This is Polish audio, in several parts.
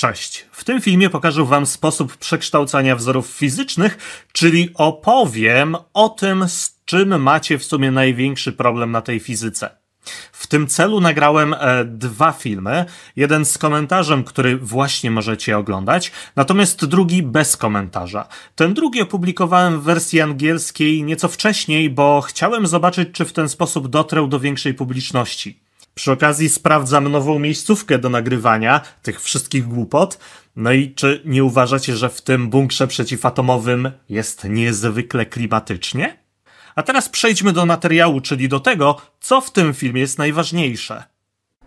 Cześć. W tym filmie pokażę Wam sposób przekształcania wzorów fizycznych, czyli opowiem o tym, z czym macie w sumie największy problem na tej fizyce. W tym celu nagrałem e, dwa filmy. Jeden z komentarzem, który właśnie możecie oglądać, natomiast drugi bez komentarza. Ten drugi opublikowałem w wersji angielskiej nieco wcześniej, bo chciałem zobaczyć, czy w ten sposób dotrę do większej publiczności. Przy okazji sprawdzam nową miejscówkę do nagrywania tych wszystkich głupot. No i czy nie uważacie, że w tym bunkrze przeciwatomowym jest niezwykle klimatycznie? A teraz przejdźmy do materiału, czyli do tego, co w tym filmie jest najważniejsze.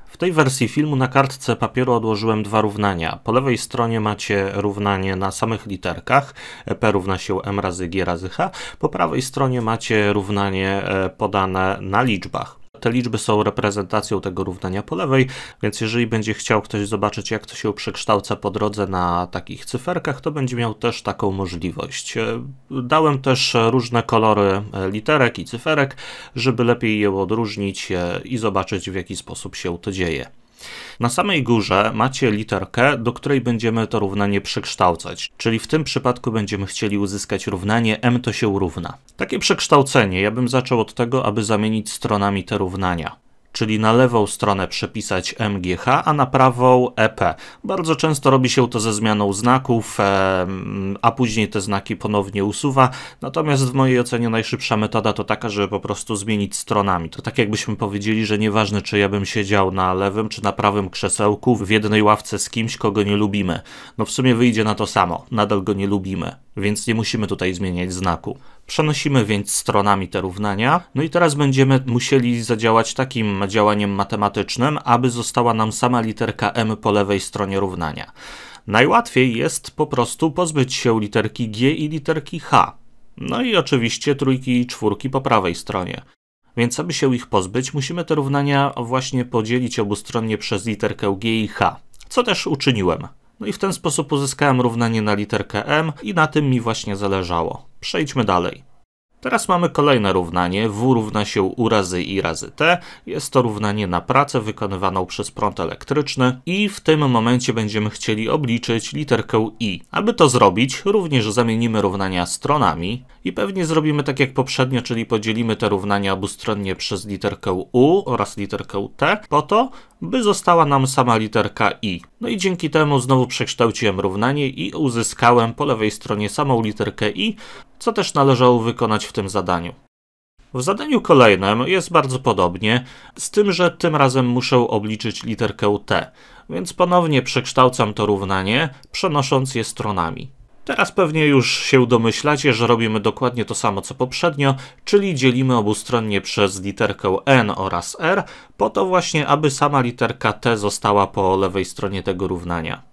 W tej wersji filmu na kartce papieru odłożyłem dwa równania. Po lewej stronie macie równanie na samych literkach. E P równa się M razy G razy H. Po prawej stronie macie równanie e, podane na liczbach te liczby są reprezentacją tego równania po lewej, więc jeżeli będzie chciał ktoś zobaczyć, jak to się przekształca po drodze na takich cyferkach, to będzie miał też taką możliwość. E, dałem też różne kolory e, literek i cyferek, żeby lepiej je odróżnić e, i zobaczyć, w jaki sposób się to dzieje. Na samej górze macie literkę, do której będziemy to równanie przekształcać, czyli w tym przypadku będziemy chcieli uzyskać równanie m to się równa. Takie przekształcenie ja bym zaczął od tego, aby zamienić stronami te równania czyli na lewą stronę przepisać MGH, a na prawą EP. Bardzo często robi się to ze zmianą znaków, a później te znaki ponownie usuwa. Natomiast w mojej ocenie najszybsza metoda to taka, żeby po prostu zmienić stronami. To tak jakbyśmy powiedzieli, że nieważne czy ja bym siedział na lewym czy na prawym krzesełku w jednej ławce z kimś, kogo nie lubimy. No w sumie wyjdzie na to samo, nadal go nie lubimy więc nie musimy tutaj zmieniać znaku. Przenosimy więc stronami te równania, no i teraz będziemy musieli zadziałać takim działaniem matematycznym, aby została nam sama literka m po lewej stronie równania. Najłatwiej jest po prostu pozbyć się literki g i literki h. No i oczywiście trójki i czwórki po prawej stronie. Więc aby się ich pozbyć, musimy te równania właśnie podzielić obustronnie przez literkę g i h, co też uczyniłem. No i w ten sposób uzyskałem równanie na literkę m i na tym mi właśnie zależało. Przejdźmy dalej. Teraz mamy kolejne równanie, w równa się u razy i razy t. Jest to równanie na pracę wykonywaną przez prąd elektryczny i w tym momencie będziemy chcieli obliczyć literkę i. Aby to zrobić, również zamienimy równania stronami. I pewnie zrobimy tak jak poprzednio, czyli podzielimy te równania obustronnie przez literkę U oraz literkę T, po to, by została nam sama literka I. No i dzięki temu znowu przekształciłem równanie i uzyskałem po lewej stronie samą literkę I, co też należało wykonać w tym zadaniu. W zadaniu kolejnym jest bardzo podobnie, z tym, że tym razem muszę obliczyć literkę T, więc ponownie przekształcam to równanie, przenosząc je stronami. Teraz pewnie już się domyślacie, że robimy dokładnie to samo co poprzednio, czyli dzielimy obustronnie przez literkę n oraz r, po to właśnie, aby sama literka t została po lewej stronie tego równania.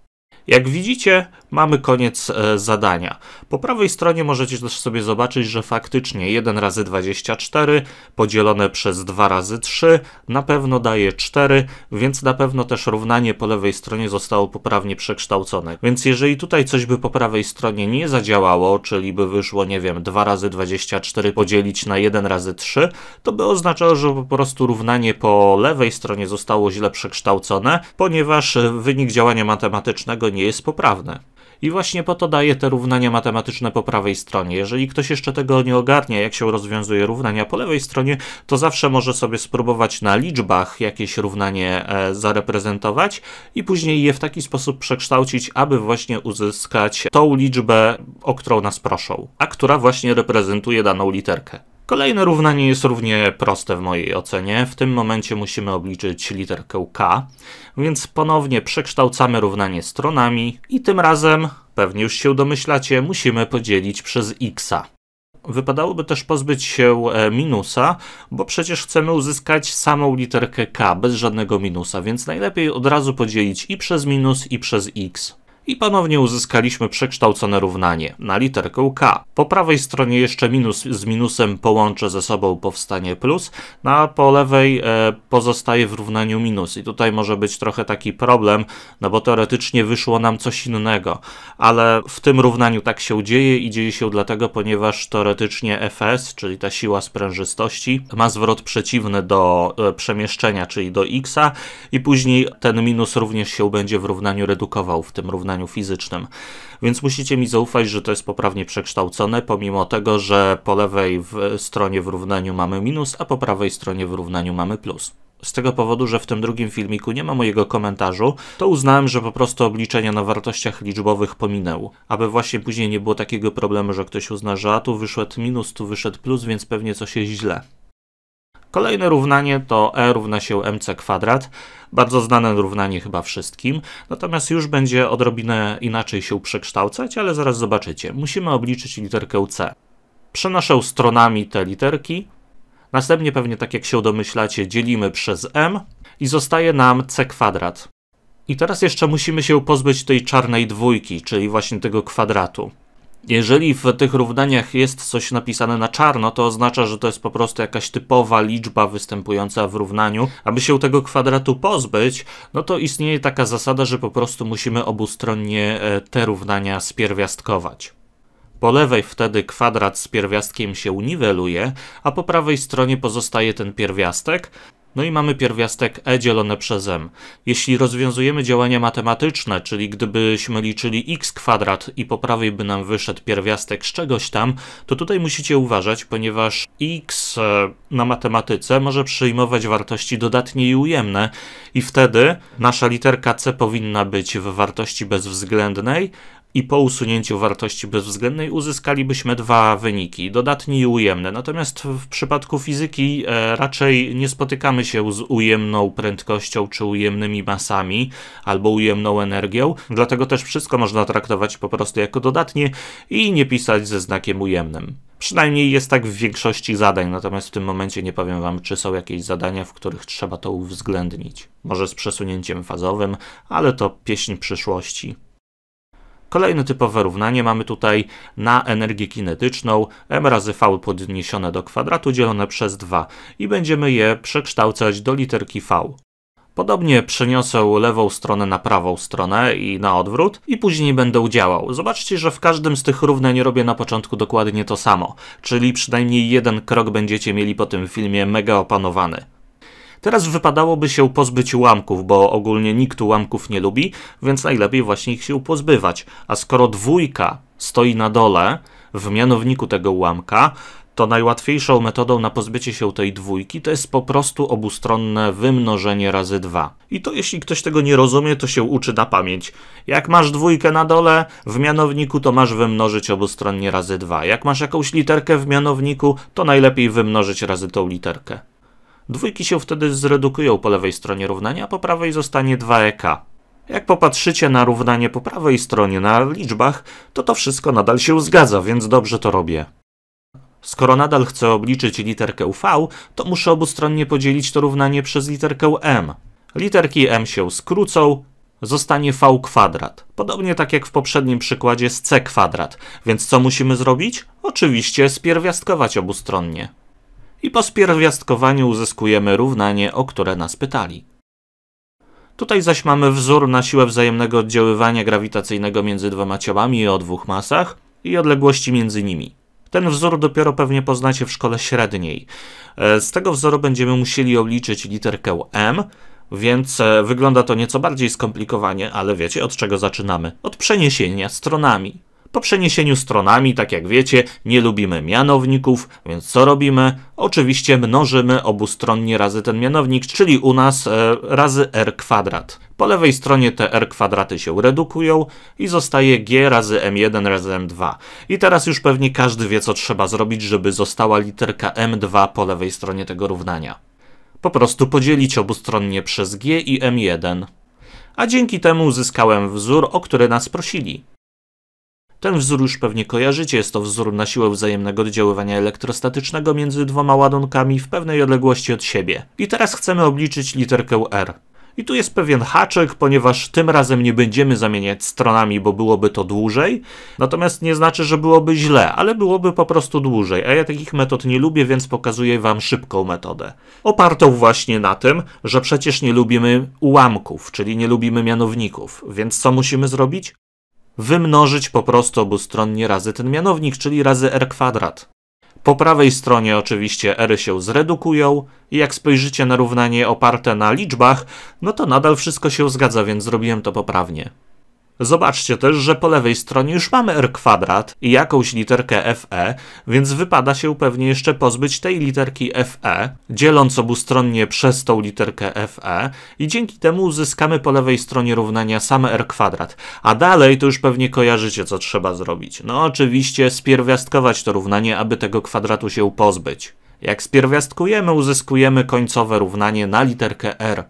Jak widzicie, mamy koniec e, zadania. Po prawej stronie możecie też sobie zobaczyć, że faktycznie 1 razy 24 podzielone przez 2 razy 3 na pewno daje 4, więc na pewno też równanie po lewej stronie zostało poprawnie przekształcone. Więc jeżeli tutaj coś by po prawej stronie nie zadziałało, czyli by wyszło, nie wiem, 2 razy 24 podzielić na 1 razy 3, to by oznaczało, że po prostu równanie po lewej stronie zostało źle przekształcone, ponieważ wynik działania matematycznego nie nie jest poprawne. I właśnie po to daję te równania matematyczne po prawej stronie. Jeżeli ktoś jeszcze tego nie ogarnia, jak się rozwiązuje równania po lewej stronie, to zawsze może sobie spróbować na liczbach jakieś równanie e, zareprezentować i później je w taki sposób przekształcić, aby właśnie uzyskać tą liczbę, o którą nas proszą, a która właśnie reprezentuje daną literkę. Kolejne równanie jest równie proste w mojej ocenie. W tym momencie musimy obliczyć literkę k, więc ponownie przekształcamy równanie stronami i tym razem, pewnie już się domyślacie, musimy podzielić przez x. Wypadałoby też pozbyć się e, minusa, bo przecież chcemy uzyskać samą literkę k bez żadnego minusa, więc najlepiej od razu podzielić i przez minus i przez x i ponownie uzyskaliśmy przekształcone równanie na literkę K. Po prawej stronie jeszcze minus z minusem połączę ze sobą powstanie plus, no a po lewej e, pozostaje w równaniu minus i tutaj może być trochę taki problem, no bo teoretycznie wyszło nam coś innego, ale w tym równaniu tak się dzieje i dzieje się dlatego, ponieważ teoretycznie Fs, czyli ta siła sprężystości, ma zwrot przeciwny do e, przemieszczenia, czyli do x i później ten minus również się będzie w równaniu redukował w tym równaniu wykonaniu fizycznym. Więc musicie mi zaufać, że to jest poprawnie przekształcone, pomimo tego, że po lewej stronie w równaniu mamy minus, a po prawej stronie w równaniu mamy plus z tego powodu, że w tym drugim filmiku nie ma mojego komentarzu, to uznałem, że po prostu obliczenia na wartościach liczbowych pominęł. Aby właśnie później nie było takiego problemu, że ktoś uzna, że a tu wyszedł minus, tu wyszedł plus, więc pewnie coś jest źle. Kolejne równanie to E równa się mc kwadrat. Bardzo znane równanie chyba wszystkim, natomiast już będzie odrobinę inaczej się przekształcać, ale zaraz zobaczycie. Musimy obliczyć literkę C. Przenoszę stronami te literki. Następnie pewnie, tak jak się domyślacie, dzielimy przez m i zostaje nam c kwadrat. I teraz jeszcze musimy się pozbyć tej czarnej dwójki, czyli właśnie tego kwadratu. Jeżeli w tych równaniach jest coś napisane na czarno, to oznacza, że to jest po prostu jakaś typowa liczba występująca w równaniu. Aby się tego kwadratu pozbyć, no to istnieje taka zasada, że po prostu musimy obustronnie e, te równania spierwiastkować. Po lewej wtedy kwadrat z pierwiastkiem się uniweluje, a po prawej stronie pozostaje ten pierwiastek, no i mamy pierwiastek e dzielone przez m. Jeśli rozwiązujemy działania matematyczne, czyli gdybyśmy liczyli x kwadrat i po prawej by nam wyszedł pierwiastek z czegoś tam, to tutaj musicie uważać, ponieważ x e, na matematyce może przyjmować wartości dodatnie i ujemne i wtedy nasza literka c powinna być w wartości bezwzględnej, i po usunięciu wartości bezwzględnej uzyskalibyśmy dwa wyniki, dodatnie i ujemne. Natomiast w przypadku fizyki e, raczej nie spotykamy się z ujemną prędkością czy ujemnymi masami albo ujemną energią, dlatego też wszystko można traktować po prostu jako dodatnie i nie pisać ze znakiem ujemnym. Przynajmniej jest tak w większości zadań, natomiast w tym momencie nie powiem Wam, czy są jakieś zadania, w których trzeba to uwzględnić. Może z przesunięciem fazowym, ale to pieśń przyszłości. Kolejne typowe równanie mamy tutaj na energię kinetyczną m razy v podniesione do kwadratu dzielone przez 2 i będziemy je przekształcać do literki v. Podobnie przeniosę lewą stronę na prawą stronę i na odwrót i później będę działał. Zobaczcie, że w każdym z tych równań robię na początku dokładnie to samo, czyli przynajmniej jeden krok będziecie mieli po tym filmie mega opanowany. Teraz wypadałoby się pozbyć ułamków, bo ogólnie nikt ułamków nie lubi, więc najlepiej właśnie ich się pozbywać. A skoro dwójka stoi na dole w mianowniku tego ułamka, to najłatwiejszą metodą na pozbycie się tej dwójki to jest po prostu obustronne wymnożenie razy 2. I to jeśli ktoś tego nie rozumie, to się uczy na pamięć. Jak masz dwójkę na dole w mianowniku, to masz wymnożyć obustronnie razy 2. Jak masz jakąś literkę w mianowniku, to najlepiej wymnożyć razy tą literkę. Dwójki się wtedy zredukują po lewej stronie równania, a po prawej zostanie 2ek. Jak popatrzycie na równanie po prawej stronie, na liczbach, to to wszystko nadal się zgadza, więc dobrze to robię. Skoro nadal chcę obliczyć literkę V, to muszę obustronnie podzielić to równanie przez literkę m. Literki m się skrócą, zostanie v kwadrat. Podobnie tak jak w poprzednim przykładzie z c kwadrat. Więc co musimy zrobić? Oczywiście spierwiastkować obustronnie i po spierwiastkowaniu uzyskujemy równanie, o które nas pytali. Tutaj zaś mamy wzór na siłę wzajemnego oddziaływania grawitacyjnego między dwoma ciałami o dwóch masach i odległości między nimi. Ten wzór dopiero pewnie poznacie w szkole średniej. E, z tego wzoru będziemy musieli obliczyć literkę m, więc e, wygląda to nieco bardziej skomplikowanie, ale wiecie od czego zaczynamy? Od przeniesienia stronami. Po przeniesieniu stronami, tak jak wiecie, nie lubimy mianowników, więc co robimy? Oczywiście mnożymy obustronnie razy ten mianownik, czyli u nas e, razy r kwadrat. Po lewej stronie te r kwadraty się redukują i zostaje g razy m1 razy m2. I teraz już pewnie każdy wie, co trzeba zrobić, żeby została literka m2 po lewej stronie tego równania. Po prostu podzielić obustronnie przez g i m1. A dzięki temu uzyskałem wzór, o który nas prosili. Ten wzór już pewnie kojarzycie, jest to wzór na siłę wzajemnego oddziaływania elektrostatycznego między dwoma ładunkami w pewnej odległości od siebie. I teraz chcemy obliczyć literkę R. I tu jest pewien haczyk, ponieważ tym razem nie będziemy zamieniać stronami, bo byłoby to dłużej. Natomiast nie znaczy, że byłoby źle, ale byłoby po prostu dłużej. A ja takich metod nie lubię, więc pokazuję Wam szybką metodę. Opartą właśnie na tym, że przecież nie lubimy ułamków, czyli nie lubimy mianowników. Więc co musimy zrobić? wymnożyć po prostu obustronnie razy ten mianownik, czyli razy r kwadrat. Po prawej stronie oczywiście r się zredukują i jak spojrzycie na równanie oparte na liczbach, no to nadal wszystko się zgadza, więc zrobiłem to poprawnie. Zobaczcie też, że po lewej stronie już mamy r kwadrat i jakąś literkę fe, więc wypada się pewnie jeszcze pozbyć tej literki fe, dzieląc obustronnie przez tą literkę fe i dzięki temu uzyskamy po lewej stronie równania same r kwadrat. A dalej to już pewnie kojarzycie, co trzeba zrobić. No oczywiście spierwiastkować to równanie, aby tego kwadratu się pozbyć. Jak spierwiastkujemy, uzyskujemy końcowe równanie na literkę r.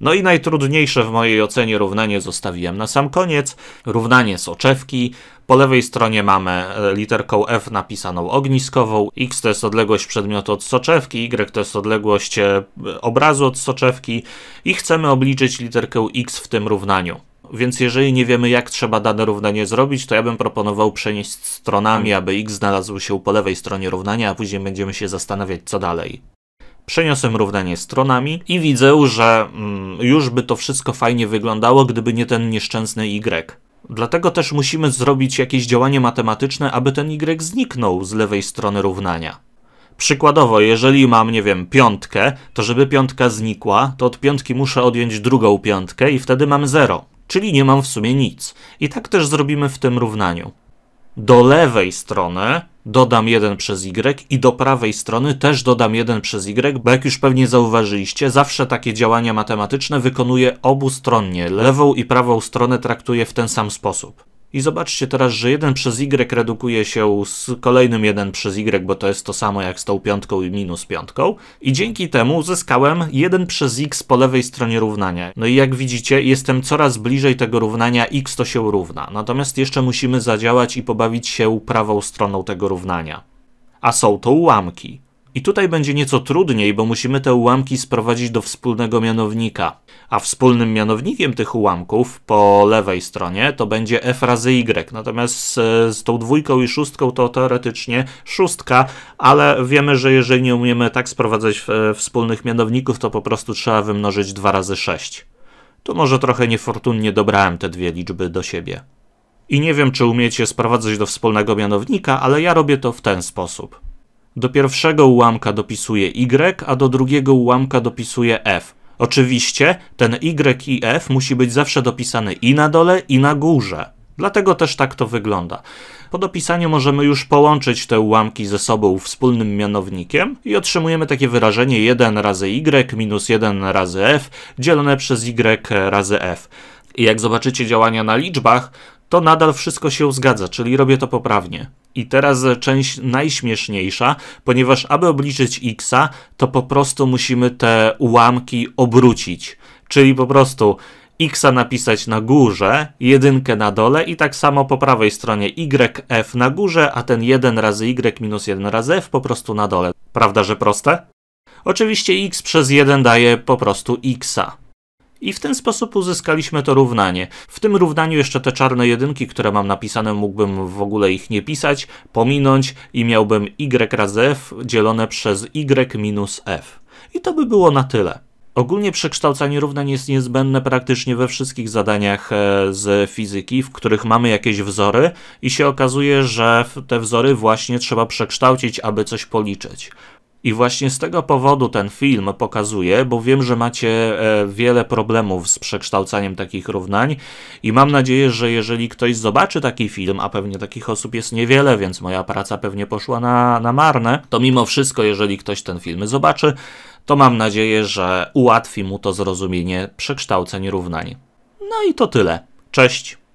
No i najtrudniejsze w mojej ocenie równanie zostawiłem na sam koniec. Równanie soczewki. Po lewej stronie mamy e, literką F napisaną ogniskową, X to jest odległość przedmiotu od soczewki, Y to jest odległość e, obrazu od soczewki i chcemy obliczyć literkę X w tym równaniu. Więc jeżeli nie wiemy, jak trzeba dane równanie zrobić, to ja bym proponował przenieść stronami, aby x znalazł się po lewej stronie równania, a później będziemy się zastanawiać, co dalej. Przeniosłem równanie stronami i widzę, że mm, już by to wszystko fajnie wyglądało, gdyby nie ten nieszczęsny Y. Dlatego też musimy zrobić jakieś działanie matematyczne, aby ten Y zniknął z lewej strony równania. Przykładowo, jeżeli mam, nie wiem, piątkę, to żeby piątka znikła, to od piątki muszę odjąć drugą piątkę i wtedy mam 0, czyli nie mam w sumie nic. I tak też zrobimy w tym równaniu. Do lewej strony dodam 1 przez Y i do prawej strony też dodam 1 przez Y, bo jak już pewnie zauważyliście, zawsze takie działania matematyczne wykonuję obustronnie. Lewą i prawą stronę traktuję w ten sam sposób. I zobaczcie teraz, że 1 przez y redukuje się z kolejnym 1 przez y, bo to jest to samo jak z tą piątką i minus piątką. I dzięki temu uzyskałem 1 przez x po lewej stronie równania. No i jak widzicie, jestem coraz bliżej tego równania x to się równa. Natomiast jeszcze musimy zadziałać i pobawić się prawą stroną tego równania. A są to ułamki. I tutaj będzie nieco trudniej, bo musimy te ułamki sprowadzić do wspólnego mianownika. A wspólnym mianownikiem tych ułamków po lewej stronie to będzie f razy y. Natomiast z, e, z tą dwójką i szóstką to teoretycznie szóstka, ale wiemy, że jeżeli nie umiemy tak sprowadzać e, wspólnych mianowników, to po prostu trzeba wymnożyć 2 razy 6. Tu może trochę niefortunnie dobrałem te dwie liczby do siebie. I nie wiem, czy umiecie sprowadzać do wspólnego mianownika, ale ja robię to w ten sposób. Do pierwszego ułamka dopisuje y, a do drugiego ułamka dopisuje f. Oczywiście ten y i f musi być zawsze dopisany i na dole, i na górze. Dlatego też tak to wygląda. Po dopisaniu możemy już połączyć te ułamki ze sobą wspólnym mianownikiem i otrzymujemy takie wyrażenie 1 razy y minus 1 razy f dzielone przez y razy f. I jak zobaczycie działania na liczbach, to nadal wszystko się zgadza, czyli robię to poprawnie. I teraz część najśmieszniejsza, ponieważ aby obliczyć x, to po prostu musimy te ułamki obrócić. Czyli po prostu x napisać na górze, jedynkę na dole i tak samo po prawej stronie yf na górze, a ten 1 razy y minus 1 razy f po prostu na dole. Prawda, że proste? Oczywiście x przez 1 daje po prostu xa. I w ten sposób uzyskaliśmy to równanie. W tym równaniu jeszcze te czarne jedynki, które mam napisane, mógłbym w ogóle ich nie pisać, pominąć i miałbym y razy f dzielone przez y minus f. I to by było na tyle. Ogólnie przekształcanie równań jest niezbędne praktycznie we wszystkich zadaniach e, z fizyki, w których mamy jakieś wzory i się okazuje, że te wzory właśnie trzeba przekształcić, aby coś policzyć. I właśnie z tego powodu ten film pokazuję, bo wiem, że macie e, wiele problemów z przekształcaniem takich równań i mam nadzieję, że jeżeli ktoś zobaczy taki film, a pewnie takich osób jest niewiele, więc moja praca pewnie poszła na, na marne, to mimo wszystko, jeżeli ktoś ten film zobaczy, to mam nadzieję, że ułatwi mu to zrozumienie przekształceń równań. No i to tyle. Cześć!